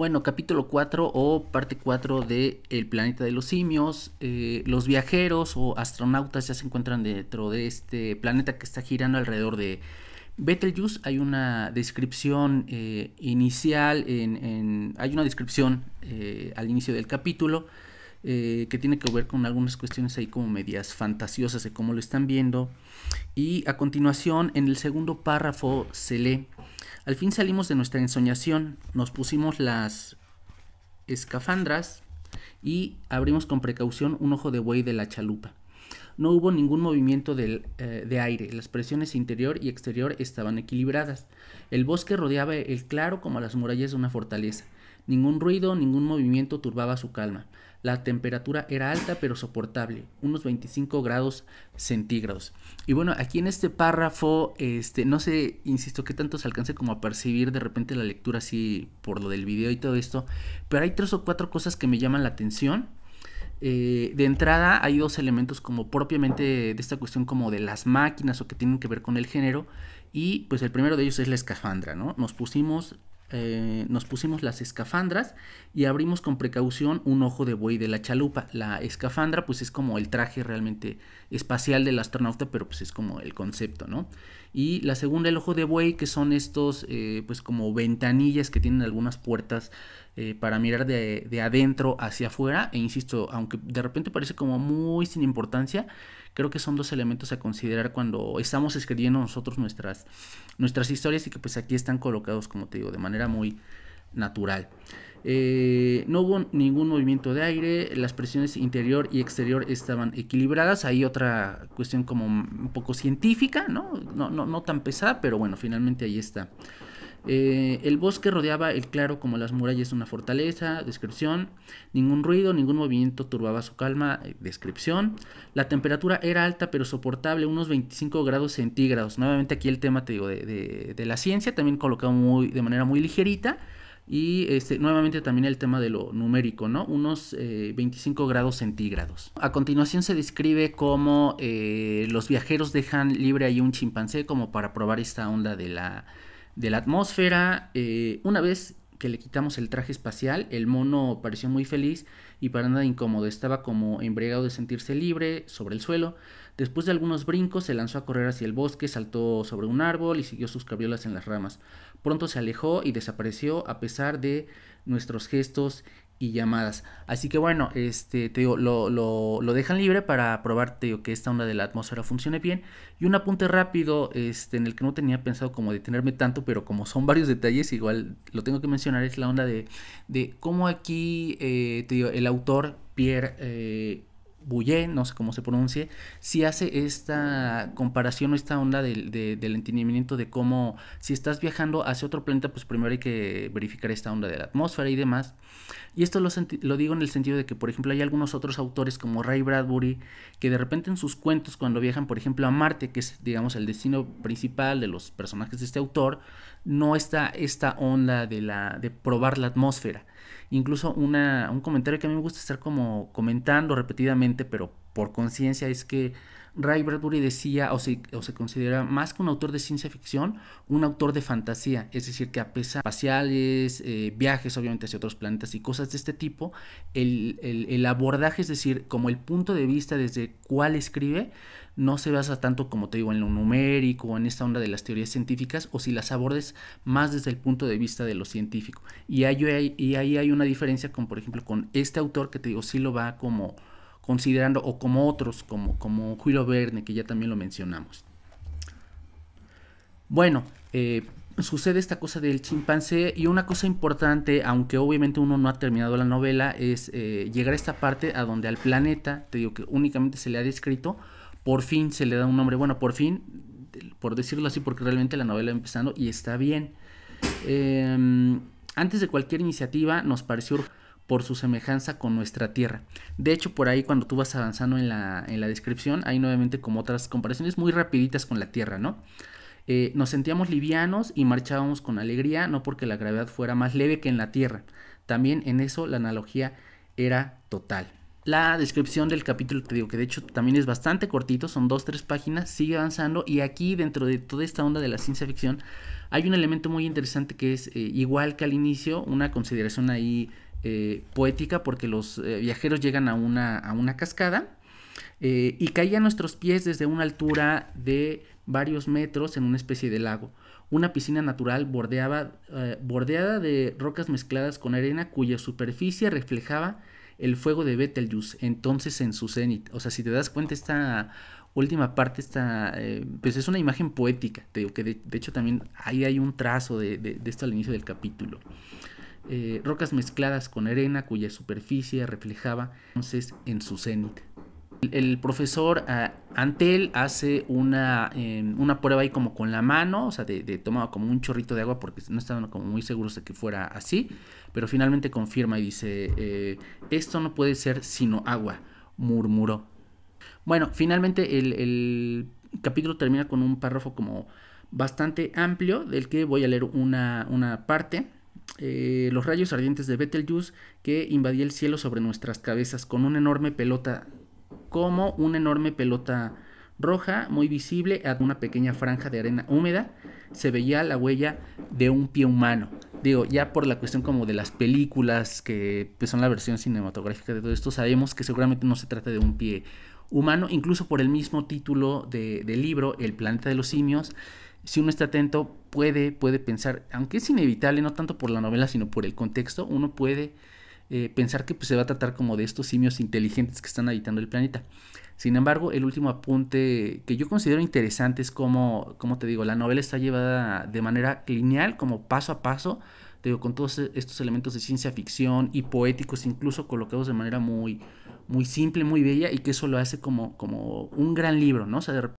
Bueno, capítulo 4 o parte 4 de El planeta de los simios. Eh, los viajeros o astronautas ya se encuentran dentro de este planeta que está girando alrededor de Betelgeuse. Hay una descripción eh, inicial, en, hay una descripción eh, al inicio del capítulo. que tiene que ver con algunas cuestiones ahí como medias fantasiosas de cómo lo están viendo. Y a continuación, en el segundo párrafo se lee, al fin salimos de nuestra ensoñación, nos pusimos las escafandras y abrimos con precaución un ojo de buey de la chalupa. No hubo ningún movimiento eh, de aire, las presiones interior y exterior estaban equilibradas. El bosque rodeaba el claro como las murallas de una fortaleza. Ningún ruido, ningún movimiento turbaba su calma. La temperatura era alta pero soportable, unos 25 grados centígrados. Y bueno, aquí en este párrafo, este, no sé, insisto, qué tanto se alcance como a percibir de repente la lectura así por lo del video y todo esto, pero hay tres o cuatro cosas que me llaman la atención. Eh, de entrada hay dos elementos como propiamente de esta cuestión como de las máquinas o que tienen que ver con el género y pues el primero de ellos es la escafandra, ¿no? Nos pusimos eh, nos pusimos las escafandras y abrimos con precaución un ojo de buey de la chalupa. La escafandra pues es como el traje realmente espacial del astronauta, pero pues es como el concepto, ¿no? Y la segunda, el ojo de buey, que son estos eh, pues como ventanillas que tienen algunas puertas eh, para mirar de, de adentro hacia afuera. E insisto, aunque de repente parece como muy sin importancia, Creo que son dos elementos a considerar cuando estamos escribiendo nosotros nuestras, nuestras historias y que pues aquí están colocados, como te digo, de manera muy natural. Eh, no hubo ningún movimiento de aire, las presiones interior y exterior estaban equilibradas. Hay otra cuestión como un poco científica, ¿no? No, no, no tan pesada, pero bueno, finalmente ahí está. Eh, el bosque rodeaba el claro como las murallas de una fortaleza, descripción. Ningún ruido, ningún movimiento turbaba su calma, eh, descripción. La temperatura era alta pero soportable, unos 25 grados centígrados. Nuevamente aquí el tema, te digo, de, la ciencia, también colocado muy, de manera muy ligerita. Y este, nuevamente también el tema de lo numérico, ¿no? Unos 25 eh, grados centígrados. A continuación se describe cómo los viajeros dejan libre ahí un chimpancé como para probar esta onda de la de la atmósfera. Eh, una vez que le quitamos el traje espacial, el mono pareció muy feliz y para nada incómodo, estaba como embriagado de sentirse libre sobre el suelo. Después de algunos brincos se lanzó a correr hacia el bosque, saltó sobre un árbol y siguió sus cabriolas en las ramas. Pronto se alejó y desapareció a pesar de nuestros gestos y llamadas. Así que bueno, este, te digo, lo, dejan libre para probarte que esta onda de la atmósfera funcione bien. Y un apunte rápido, este, en el que no tenía pensado como detenerme tanto, pero como son varios detalles, igual lo tengo que mencionar, es la onda de, cómo aquí, eh, te digo, el autor Pierre... Eh, Bulle, no sé cómo se pronuncie, si hace esta comparación o esta onda del, de, entendimiento de cómo si estás viajando hacia otro planeta, pues primero hay que verificar esta onda de la atmósfera y demás. Y esto lo, lo digo en el sentido de que, por ejemplo, hay algunos otros autores como Ray Bradbury, que de repente en sus cuentos, cuando viajan, por ejemplo, a Marte, que es, digamos, el destino principal de los personajes de este autor, no está esta onda de, la, de probar la atmósfera Incluso una, un comentario que a mí me gusta estar como comentando repetidamente, pero por conciencia, es que Ray Bradbury decía o se, se considera más que un autor de ciencia ficción, un autor de fantasía, es decir, que a pesar de espaciales, eh, viajes obviamente hacia otros planetas y cosas de este tipo, el, abordaje, es decir, como el punto de vista desde cuál escribe, no se basa tanto, como te digo, en lo numérico, en esta onda de las teorías científicas, o si las abordes más desde el punto de vista de lo científico. Y ahí, y ahí hay una diferencia con, por ejemplo, con este autor que te digo, sí lo va como considerando, o como otros, como, como Julio Verne, que ya también lo mencionamos. Bueno, eh, sucede esta cosa del chimpancé y una cosa importante, aunque obviamente uno no ha terminado la novela, es eh, llegar a esta parte a donde al planeta, te digo que únicamente se le ha descrito, por fin se le da un nombre, bueno, por fin, por decirlo así, porque realmente la novela va empezando y está bien. Em, antes de cualquier iniciativa nos pareció por su semejanza con nuestra Tierra. De hecho, por ahí cuando tú vas avanzando en la, en la descripción, hay nuevamente como otras comparaciones muy rapiditas con la Tierra, ¿no? Eh, nos sentíamos livianos y marchábamos con alegría, no porque la gravedad fuera más leve que en la Tierra. También en eso la analogía era total. La descripción del capítulo, te digo que de hecho también es bastante cortito, son dos, tres páginas, sigue avanzando y aquí dentro de toda esta onda de la ciencia ficción hay un elemento muy interesante que es eh, igual que al inicio, una consideración ahí eh, poética porque los eh, viajeros llegan a una, a una cascada eh, y caía a nuestros pies desde una altura de varios metros en una especie de lago. Una piscina natural bordeaba, bordeada de rocas mezcladas con arena cuya superficie reflejaba el fuego de Betelgeuse, entonces en su cenit. O sea, si te das cuenta esta última parte está, pues es una imagen poética, te digo que de, hecho también ahí hay un trazo de, de, de, esto al inicio del capítulo. Eh, rocas mezcladas con arena cuya superficie reflejaba entonces en su cenit. El, profesor ante ah, Antel hace una, una, prueba ahí como con la mano, o sea, de, tomaba como un chorrito de agua porque no estaban como muy seguros de que fuera así, pero finalmente confirma y dice, eh, esto no puede ser sino agua, murmuró. Bueno, finalmente el, capítulo termina con un párrafo como bastante amplio del que voy a leer una, una parte. Eh, los rayos ardientes de Betelgeuse que invadía el cielo sobre nuestras cabezas con una enorme pelota, como una enorme pelota roja, muy visible, a una pequeña franja de arena húmeda, se veía la huella de un pie humano. Digo, ya por la cuestión como de las películas que pues, son la versión cinematográfica de todo esto, sabemos que seguramente no se trata de un pie humano, incluso por el mismo título del libro, El planeta de los simios, si uno está atento, puede, puede pensar, aunque es inevitable, no tanto por la novela, sino por el contexto, uno puede eh, pensar que pues, se va a tratar como de estos simios inteligentes que están habitando el planeta. Sin embargo, el último apunte que yo considero interesante es como, como te digo, la novela está llevada de manera lineal, como paso a paso, digo, con todos estos elementos de ciencia ficción y poéticos, incluso colocados de manera muy, muy simple, muy bella, y que eso lo hace como, como un gran libro, ¿no? O sea, de